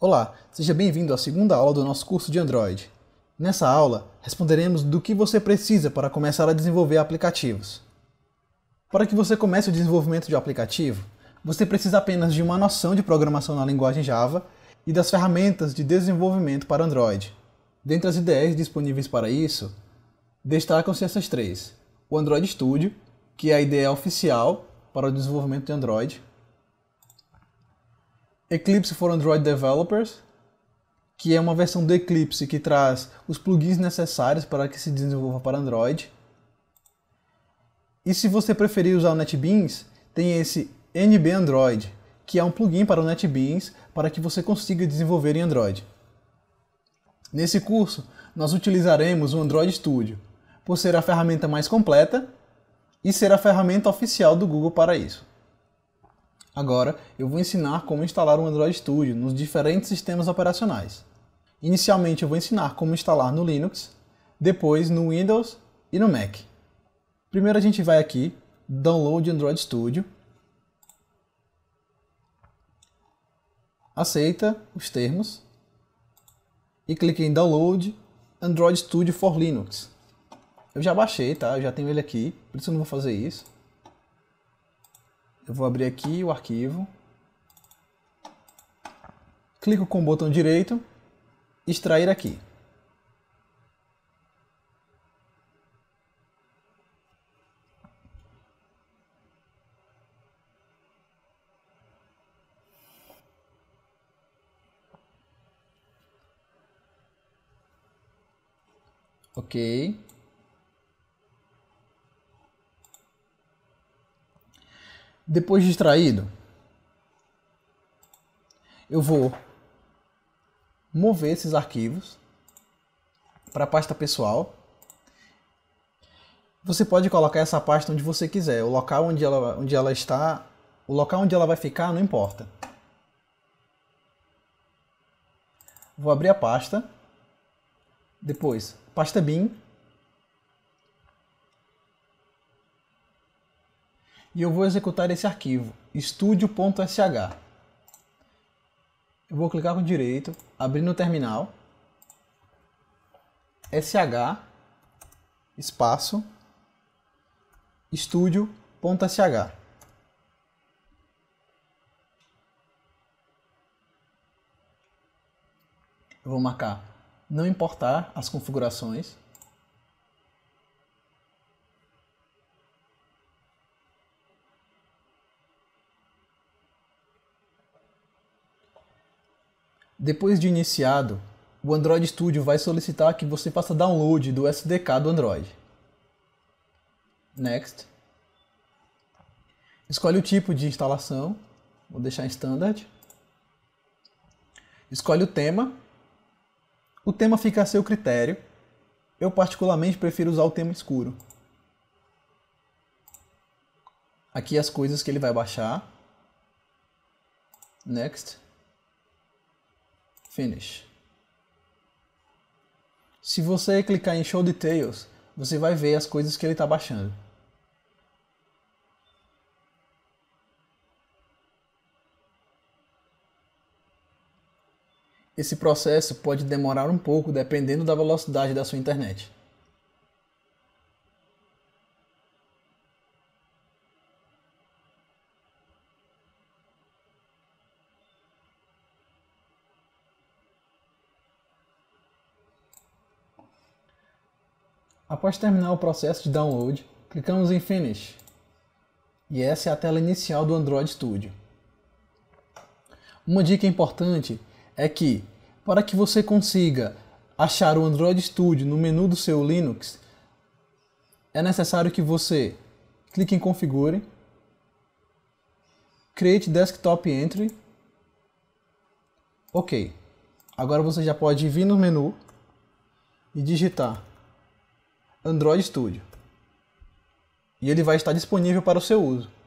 Olá, seja bem-vindo à segunda aula do nosso curso de Android. Nessa aula, responderemos do que você precisa para começar a desenvolver aplicativos. Para que você comece o desenvolvimento de um aplicativo, você precisa apenas de uma noção de programação na linguagem Java e das ferramentas de desenvolvimento para Android. Dentre as ideias disponíveis para isso, destacam-se essas três: o Android Studio, que é a ideia oficial para o desenvolvimento de Android, Eclipse for Android Developers, que é uma versão do Eclipse que traz os plugins necessários para que se desenvolva para Android. E se você preferir usar o NetBeans, tem esse NB Android, que é um plugin para o NetBeans para que você consiga desenvolver em Android. Nesse curso, nós utilizaremos o Android Studio, por ser a ferramenta mais completa e ser a ferramenta oficial do Google para isso. Agora, eu vou ensinar como instalar o Android Studio nos diferentes sistemas operacionais. Inicialmente, eu vou ensinar como instalar no Linux, depois no Windows e no Mac. Primeiro a gente vai aqui, Download Android Studio, aceita os termos e clique em Download Android Studio for Linux. Eu já baixei, tá? Eu já tenho ele aqui, por isso eu não vou fazer isso. Eu vou abrir aqui o arquivo. Clico com o botão direito, extrair aqui. Ok. Depois distraído, eu vou mover esses arquivos para a pasta pessoal. Você pode colocar essa pasta onde você quiser, o local onde ela, onde ela está, o local onde ela vai ficar não importa. Vou abrir a pasta, depois pasta bin, e eu vou executar esse arquivo, studio.sh. Eu vou clicar com o direito, abrir no terminal, sh, espaço, studio.sh. Eu vou marcar não importar as configurações Depois de iniciado, o Android Studio vai solicitar que você faça download do SDK do Android. Next. Escolhe o tipo de instalação, vou deixar em standard. Escolhe o tema. O tema fica a seu critério. Eu particularmente prefiro usar o tema escuro. Aqui as coisas que ele vai baixar. Next. Finish. Se você clicar em Show Details, você vai ver as coisas que ele está baixando. Esse processo pode demorar um pouco dependendo da velocidade da sua internet. Após terminar o processo de download, clicamos em Finish. E essa é a tela inicial do Android Studio. Uma dica importante é que, para que você consiga achar o Android Studio no menu do seu Linux, é necessário que você clique em Configure, Create Desktop Entry, OK. Agora você já pode vir no menu e digitar Android Studio. E ele vai estar disponível para o seu uso.